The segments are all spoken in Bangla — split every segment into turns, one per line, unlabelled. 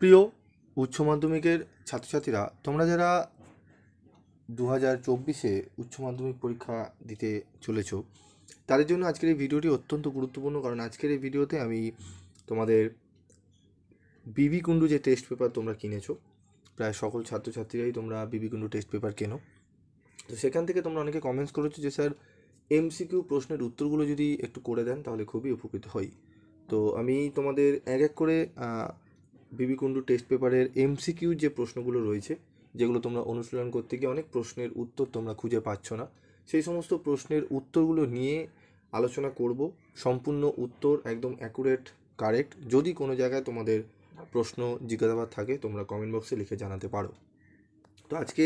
প্রিয় উচ্চ মাধ্যমিকের ছাত্রছাত্রীরা তোমরা যারা দু হাজার চব্বিশে উচ্চ মাধ্যমিক পরীক্ষা দিতে চলেছ তাদের জন্য আজকের এই ভিডিওটি অত্যন্ত গুরুত্বপূর্ণ কারণ আজকের এই ভিডিওতে আমি তোমাদের বিবি কুণ্ডু যে টেস্ট পেপার তোমরা কিনেছো প্রায় সকল ছাত্রছাত্রীরাই তোমরা বিবি কুণ্ডু টেস্ট পেপার কেনো তো সেখান থেকে তোমরা অনেকে কমেন্টস করেছো যে স্যার এমসিকিউ প্রশ্নের উত্তরগুলো যদি একটু করে দেন তাহলে খুবই উপকৃত হই তো আমি তোমাদের এক এক করে কুণ্ডু টেস্ট পেপারের এমসিকিউ যে প্রশ্নগুলো রয়েছে যেগুলো তোমরা অনুশীলন করতে গিয়ে অনেক প্রশ্নের উত্তর তোমরা খুঁজে পাচ্ছ না সেই সমস্ত প্রশ্নের উত্তরগুলো নিয়ে আলোচনা করব সম্পূর্ণ উত্তর একদম অ্যাকুরেট কারেক্ট যদি কোনো জায়গায় তোমাদের প্রশ্ন জিজ্ঞাসাবাদ থাকে তোমরা কমেন্ট বক্সে লিখে জানাতে পারো তো আজকে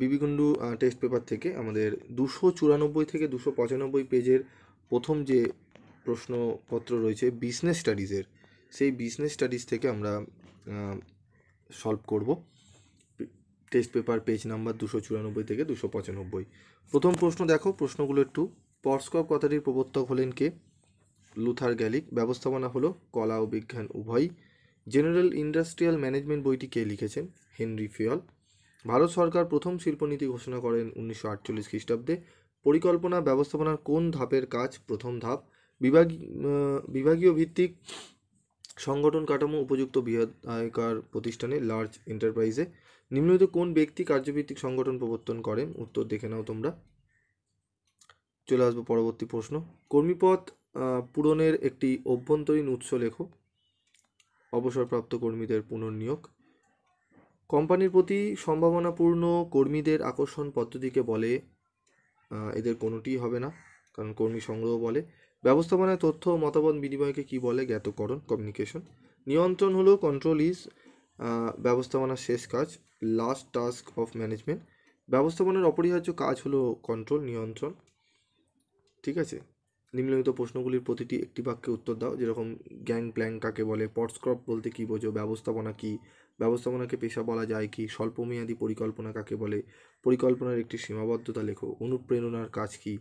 বিবিকুণ্ডু টেস্ট পেপার থেকে আমাদের দুশো চুরানব্বই থেকে দুশো পঁচানব্বই পেজের প্রথম যে প্রশ্নপত্র রয়েছে বিজনেস স্টাডিজের সেই বিজনেস স্টাডিজ থেকে আমরা সলভ করব টেস্ট পেপার পেজ নাম্বার দুশো চুরানব্বই থেকে দুশো পঁচানব্বই প্রথম প্রশ্ন দেখো প্রশ্নগুলো একটু পরস্কপ কথাটির প্রবর্তক হলেন কে লুথার গ্যালিক ব্যবস্থাপনা হলো কলা ও বিজ্ঞান উভয় জেনারেল ইন্ডাস্ট্রিয়াল ম্যানেজমেন্ট বইটি কে লিখেছেন হেনরি ফিয়ল ভারত সরকার প্রথম শিল্পনীতি ঘোষণা করেন উনিশশো আটচল্লিশ খ্রিস্টাব্দে পরিকল্পনা ব্যবস্থাপনার কোন ধাপের কাজ প্রথম ধাপ বিভাগ বিভাগীয় ভিত্তিক সংগঠন কাঠামো উপযুক্ত বৃহদায়কার প্রতিষ্ঠানে লার্জ এন্টারপ্রাইজে নিম্নলিখিত কোন ব্যক্তি কার্যভিত্তিক সংগঠন প্রবর্তন করেন উত্তর দেখে নাও তোমরা চলে আসবো পরবর্তী প্রশ্ন কর্মীপদ পূরণের একটি অভ্যন্তরীণ উৎস লেখ অবসরপ্রাপ্ত কর্মীদের পুনর্নিয়োগ কোম্পানির প্রতি সম্ভাবনাপূর্ণ কর্মীদের আকর্ষণ পদ্ধতিকে বলে এদের কোনোটি হবে না কারণ কর্মী সংগ্রহ বলে ব্যবস্থাপনায় তথ্য ও মতামত বিনিময়কে কি বলে জ্ঞাতকরণ কমিউনিকেশন নিয়ন্ত্রণ হলো কন্ট্রোল ইজ ব্যবস্থাপনার শেষ কাজ লাস্ট টাস্ক অফ ম্যানেজমেন্ট ব্যবস্থাপনার অপরিহার্য কাজ হলো কন্ট্রোল নিয়ন্ত্রণ ঠিক আছে নিম্নলিখিত প্রশ্নগুলির প্রতিটি একটি বাক্যে উত্তর দাও যেরকম গ্যাং প্ল্যাং কাকে বলে পটস্ক্রপ বলতে কী বোঝো ব্যবস্থাপনা কী ব্যবস্থাপনাকে পেশা বলা যায় কি স্বল্পমেয়াদী পরিকল্পনা কাকে বলে পরিকল্পনার একটি সীমাবদ্ধতা লেখো অনুপ্রেরণার কাজ কী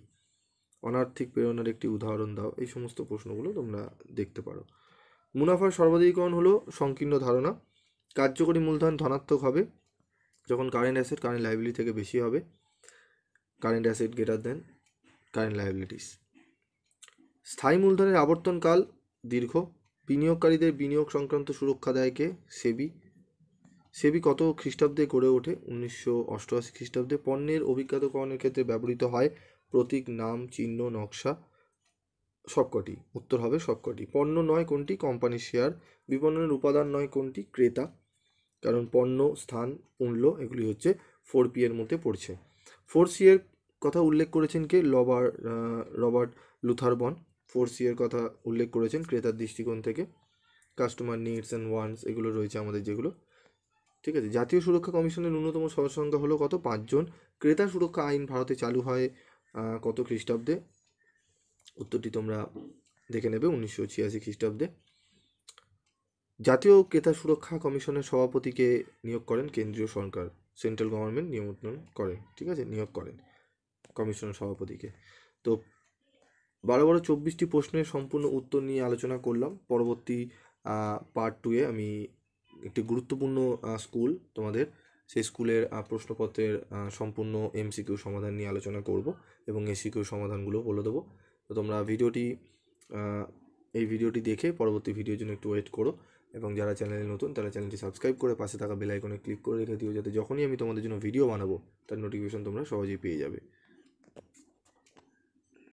অনার্থিক প্রেরণার একটি উদাহরণ দাও এই সমস্ত প্রশ্নগুলো তোমরা দেখতে পারো মুনাফার সর্বাধিকরণ হলো সংকীর্ণ ধারণা কার্যকরী মূলধন ধনাত্মক হবে যখন কারেন্ট অ্যাসেট কারেন্ট লাইবিলিটি থেকে বেশি হবে current asset greater than current liabilities স্থায়ী মূলধনের আবর্তনকাল দীর্ঘ বিনিয়োগকারীদের বিনিয়োগ সংক্রান্ত সুরক্ষা দেয়কে সেবি সেবি কত খ্রিস্টাব্দে গড়ে ওঠে উনিশশো অষ্টআশি খ্রিস্টাব্দে পণ্যের অভিজ্ঞতাকরণের ক্ষেত্রে ব্যবহৃত হয় প্রতীক নাম চিহ্ন নকশা সবকটি উত্তর হবে সবকটি পণ্য নয় কোনটি কোম্পানির শেয়ার বিপণনের উপাদান নয় কোনটি ক্রেতা কারণ পণ্য স্থান মূল্য এগুলি হচ্ছে ফোর পি এর মধ্যে পড়ছে ফোর সি এর কথা উল্লেখ করেছেন কে লবার রবার্ট লুথারবন ফোর সি এর কথা উল্লেখ করেছেন ক্রেতার দৃষ্টিকোণ থেকে কাস্টমার নিডস অ্যান্ড ওয়ান্টস এগুলো রয়েছে আমাদের যেগুলো ঠিক আছে জাতীয় সুরক্ষা কমিশনের ন্যূনতম সংখ্যা হলো কত পাঁচজন ক্রেতা সুরক্ষা আইন ভারতে চালু হয় কত খ্রিস্টাব্দে উত্তরটি তোমরা দেখে নেবে উনিশশো ছিয়াশি খ্রিস্টাব্দে জাতীয় ক্রেতা সুরক্ষা কমিশনের সভাপতিকে নিয়োগ করেন কেন্দ্রীয় সরকার সেন্ট্রাল গভর্নমেন্ট নিয়ন্ত্রণ করে ঠিক আছে নিয়োগ করেন কমিশনের সভাপতিকে তো বারো বারো চব্বিশটি প্রশ্নের সম্পূর্ণ উত্তর নিয়ে আলোচনা করলাম পরবর্তী পার্ট টুয়ে আমি একটি গুরুত্বপূর্ণ স্কুল তোমাদের সেই স্কুলের প্রশ্নপত্রের সম্পূর্ণ এমসিকিউ সমাধান নিয়ে আলোচনা করব এবং এসিকিউ সমাধানগুলো বলে দেবো তো তোমরা ভিডিওটি এই ভিডিওটি দেখে পরবর্তী ভিডিওর জন্য একটু ওয়েট করো এবং যারা চ্যানেলে নতুন তারা চ্যানেলটি সাবস্ক্রাইব করে পাশে থাকা বেলাইকনে ক্লিক করে রেখে দিও যাতে যখনই আমি তোমাদের জন্য ভিডিও বানাবো তার নোটিফিকেশন তোমরা সহজেই পেয়ে যাবে